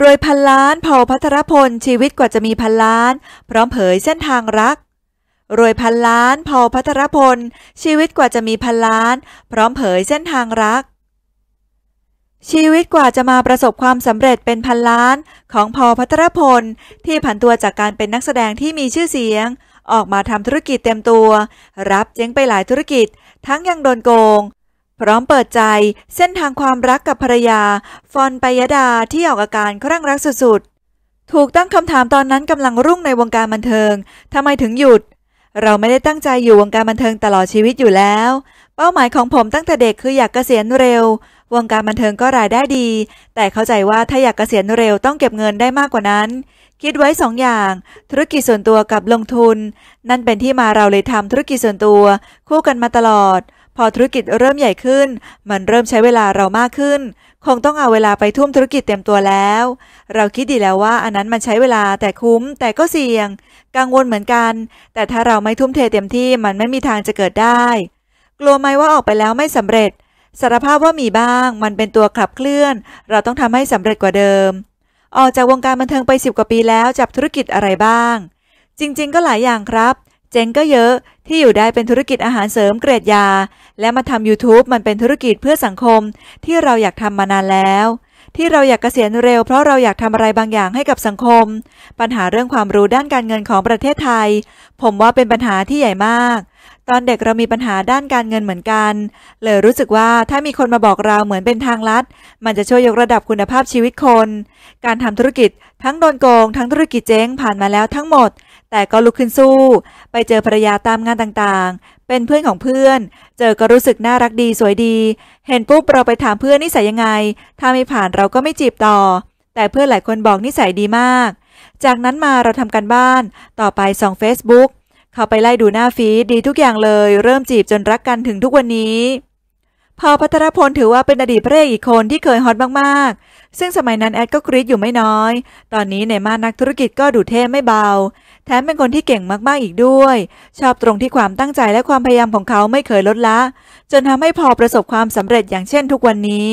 รวยพันล้านเผ่าพัทรพลชีวิตกว่าจะมีพันล้าน พร้อมเผยเส้นทางรักรวยพันล้านเผ่าพัทรพล ชีวิตกว่าจะมีพันล้าน พร้อมเผยเส้นทางรัก ชีวิตกว่าจะมาประสบความสำเร็จเป็นพันล้าน ของพอพัทรพลที่ผันตัวจากการเป็นนักแสดงที่มีชื่อเสียง ออกมาทำธุรกิจเต็มตัว รับเจ๊งไปหลายธุรกิจทั้งยังโดนโกงพร้อมเปิดใจ เส้นทางความรักกับภรรยา ฟอนปยดาที่ออกอาการครั่งรักสุดๆถูกตั้งคำถามตอนนั้นกำลังรุ่งในวงการบันเทิงทำไมถึงหยุด เราไม่ได้ตั้งใจอยู่วงการบันเทิงตลอดชีวิตอยู่แล้ว เป้าหมายของผมตั้งแต่เด็กคืออยากเกษียณเร็ว วงการบันเทิงก็รายได้ดี แต่เข้าใจว่าถ้าอยากเกษียณเร็วต้องเก็บเงินได้มากกว่านั้น คิดไว้2ออย่างธุรกิจส่วนตัวกับลงทุน นั่นเป็นที่มาเราเลยทำธุรกิจส่วนตัวคู่กันมาตลอดพอธุรกิจเริ่มใหญ่ขึ้น มันเริ่มใช้เวลาเรามากขึ้น คงต้องเอาเวลาไปทุ่มธุรกิจเต็มตัวแล้ว เราคิดดีแล้วว่าอันนั้นมันใช้เวลาแต่คุ้มแต่ก็เสี่ยง กังวลเหมือนกัน แต่ถ้าเราไม่ทุ่มเทเต็มที่มันไม่มีทางจะเกิดได้ กลัวไหมว่าออกไปแล้วไม่สำเร็จ สารภาพว่ามีบ้าง มันเป็นตัวขับเคลื่อน เราต้องทำให้สำเร็จกว่าเดิม ออกจากวงการบันเทิงไปสิบกว่าปีแล้วจับธุรกิจอะไรบ้าง จริง ๆ ก็หลายอย่างครับเจ๊งก็เยอะ ที่อยู่ได้เป็นธุรกิจอาหารเสริมเกรดยา และมาทำ YouTube มันเป็นธุรกิจเพื่อสังคม ที่เราอยากทำมานานแล้ว ที่เราอยากเกษียณเร็วเพราะเราอยากทำอะไรบางอย่างให้กับสังคม ปัญหาเรื่องความรู้ด้านการเงินของประเทศไทย ผมว่าเป็นปัญหาที่ใหญ่มากตอนเด็กเรามีปัญหาด้านการเงินเหมือนกัน เลยรู้สึกว่าถ้ามีคนมาบอกเราเหมือนเป็นทางลัด มันจะช่วยยกระดับคุณภาพชีวิตคน การทำธุรกิจทั้งโดนโกงทั้งธุรกิจเจ๊งผ่านมาแล้วทั้งหมด แต่ก็ลุกขึ้นสู้ ไปเจอภรรยาตามงานต่างๆ เป็นเพื่อนของเพื่อน เจอก็รู้สึกน่ารักดีสวยดี เห็นปุ๊บเราไปถามเพื่อนนิสัยยังไง ถ้าไม่ผ่านเราก็ไม่จีบต่อ แต่เพื่อนหลายคนบอกนิสัยดีมาก จากนั้นมาเราทำกันบ้าน ต่อไปส่อง Facebook เข้าไปไล่ดูหน้าฟีดดีทุกอย่างเลย เริ่มจีบจนรักกันถึงทุกวันนี้ พอพัทรพลถือว่าเป็นอดีตพระเอกอีกคนที่เคยฮอตมากๆ ซึ่งสมัยนั้นแอดก็กรี๊ดอยู่ไม่น้อย ตอนนี้ในมานักธุรกิจก็ดูเท่ไม่เบาแถมเป็นคนที่เก่งมากๆอีกด้วย ชอบตรงที่ความตั้งใจและความพยายามของเขาไม่เคยลดละ จนทำให้พอประสบความสำเร็จอย่างเช่นทุกวันนี้